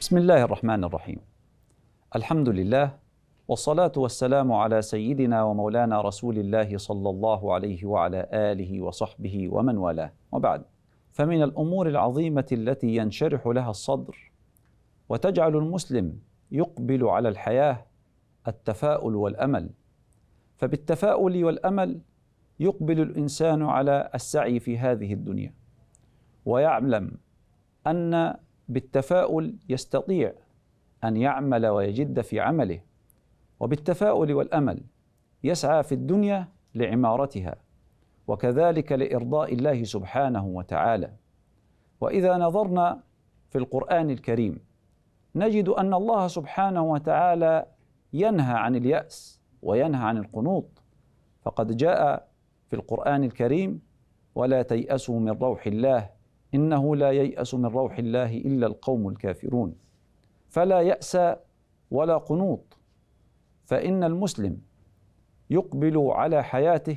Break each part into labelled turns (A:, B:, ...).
A: بسم الله الرحمن الرحيم الحمد لله والصلاه والسلام على سيدنا ومولانا رسول الله صلى الله عليه وعلى اله وصحبه ومن والاه وبعد فمن الامور العظيمه التي ينشرح لها الصدر وتجعل المسلم يقبل على الحياه التفاؤل والامل فبالتفاؤل والامل يقبل الانسان على السعي في هذه الدنيا ويعلم ان بالتفاؤل يستطيع ان يعمل ويجد في عمله وبالتفاؤل والامل يسعى في الدنيا لعمارتها وكذلك لارضاء الله سبحانه وتعالى واذا نظرنا في القران الكريم نجد ان الله سبحانه وتعالى ينهى عن الياس وينهى عن القنوط فقد جاء في القران الكريم ولا تياسوا من روح الله إنه لا ييأس من روح الله إلا القوم الكافرون فلا يأس ولا قنوط فإن المسلم يقبل على حياته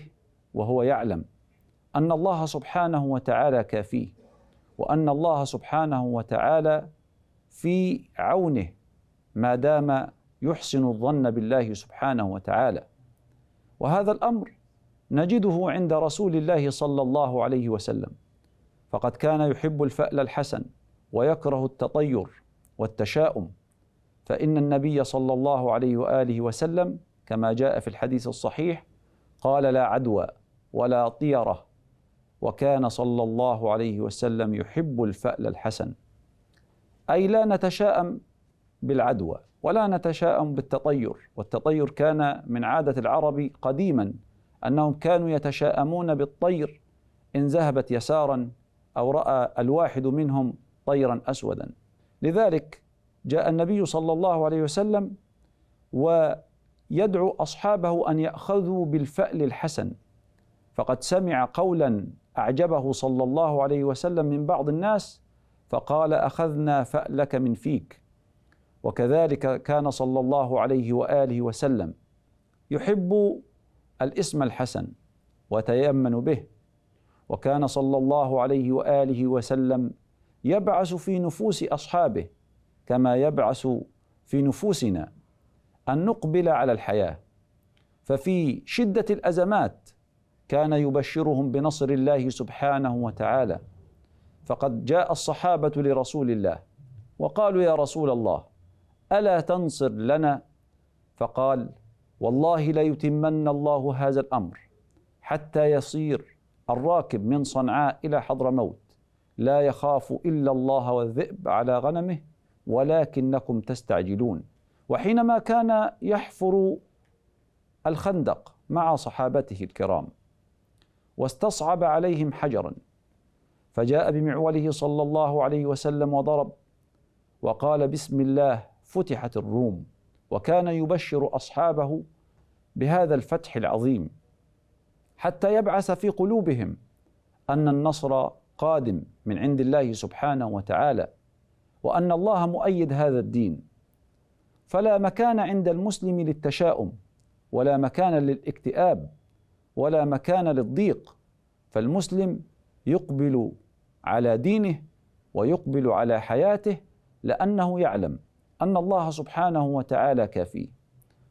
A: وهو يعلم أن الله سبحانه وتعالى كافيه وأن الله سبحانه وتعالى في عونه ما دام يحسن الظن بالله سبحانه وتعالى وهذا الأمر نجده عند رسول الله صلى الله عليه وسلم فقد كان يحب الفأل الحسن ويكره التطير والتشاؤم فإن النبي صلى الله عليه وآله وسلم كما جاء في الحديث الصحيح قال لا عدوى ولا طيرة وكان صلى الله عليه وسلم يحب الفأل الحسن أي لا نتشاءم بالعدوى ولا نتشاءم بالتطير والتطير كان من عادة العرب قديما أنهم كانوا يتشاءمون بالطير إن ذهبت يسارا أو رأى الواحد منهم طيرا أسودا لذلك جاء النبي صلى الله عليه وسلم ويدعو أصحابه أن يأخذوا بالفأل الحسن فقد سمع قولا أعجبه صلى الله عليه وسلم من بعض الناس فقال أخذنا فألك من فيك وكذلك كان صلى الله عليه وآله وسلم يحب الاسم الحسن وتيمن به وكان صلى الله عليه واله وسلم يبعث في نفوس اصحابه كما يبعث في نفوسنا ان نقبل على الحياه ففي شده الازمات كان يبشرهم بنصر الله سبحانه وتعالى فقد جاء الصحابه لرسول الله وقالوا يا رسول الله الا تنصر لنا فقال والله ليتمن الله هذا الامر حتى يصير الراكب من صنعاء إلى حضرموت لا يخاف إلا الله والذئب على غنمه ولكنكم تستعجلون وحينما كان يحفر الخندق مع صحابته الكرام واستصعب عليهم حجرا فجاء بمعوله صلى الله عليه وسلم وضرب وقال بسم الله فتحت الروم وكان يبشر اصحابه بهذا الفتح العظيم حتى يبعث في قلوبهم ان النصر قادم من عند الله سبحانه وتعالى وان الله مؤيد هذا الدين فلا مكان عند المسلم للتشاؤم ولا مكان للاكتئاب ولا مكان للضيق فالمسلم يقبل على دينه ويقبل على حياته لانه يعلم ان الله سبحانه وتعالى كافيه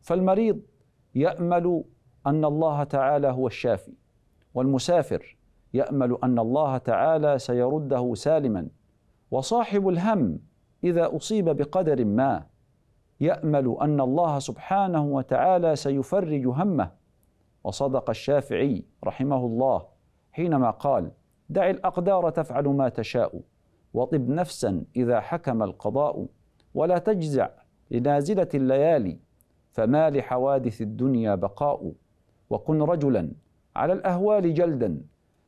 A: فالمريض يامل ان الله تعالى هو الشافي والمسافر يامل ان الله تعالى سيرده سالما وصاحب الهم اذا اصيب بقدر ما يامل ان الله سبحانه وتعالى سيفرج همه وصدق الشافعي رحمه الله حينما قال دع الاقدار تفعل ما تشاء وطب نفسا اذا حكم القضاء ولا تجزع لنازله الليالي فما لحوادث الدنيا بقاء وكن رجلا على الاهوال جلدا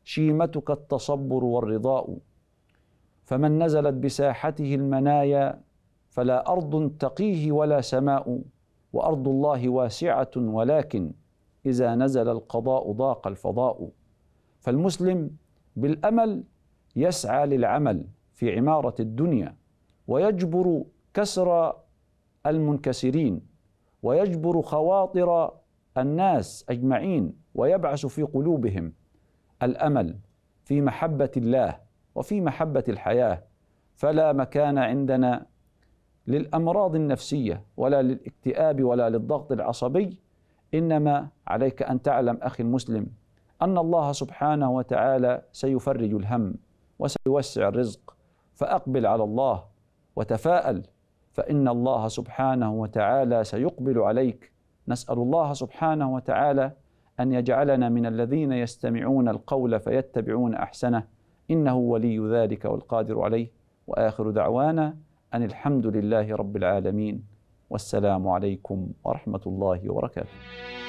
A: شيمتك التصبر والرضاء فمن نزلت بساحته المنايا فلا ارض تقيه ولا سماء وارض الله واسعه ولكن اذا نزل القضاء ضاق الفضاء فالمسلم بالامل يسعى للعمل في عماره الدنيا ويجبر كسر المنكسرين ويجبر خواطر الناس اجمعين ويبعث في قلوبهم الامل في محبه الله وفي محبه الحياه فلا مكان عندنا للامراض النفسيه ولا للاكتئاب ولا للضغط العصبي انما عليك ان تعلم اخي المسلم ان الله سبحانه وتعالى سيفرج الهم وسيوسع الرزق فاقبل على الله وتفاءل فان الله سبحانه وتعالى سيقبل عليك نسأل الله سبحانه وتعالى أن يجعلنا من الذين يستمعون القول فيتبعون أحسنه إنه ولي ذلك والقادر عليه وآخر دعوانا أن الحمد لله رب العالمين والسلام عليكم ورحمة الله وبركاته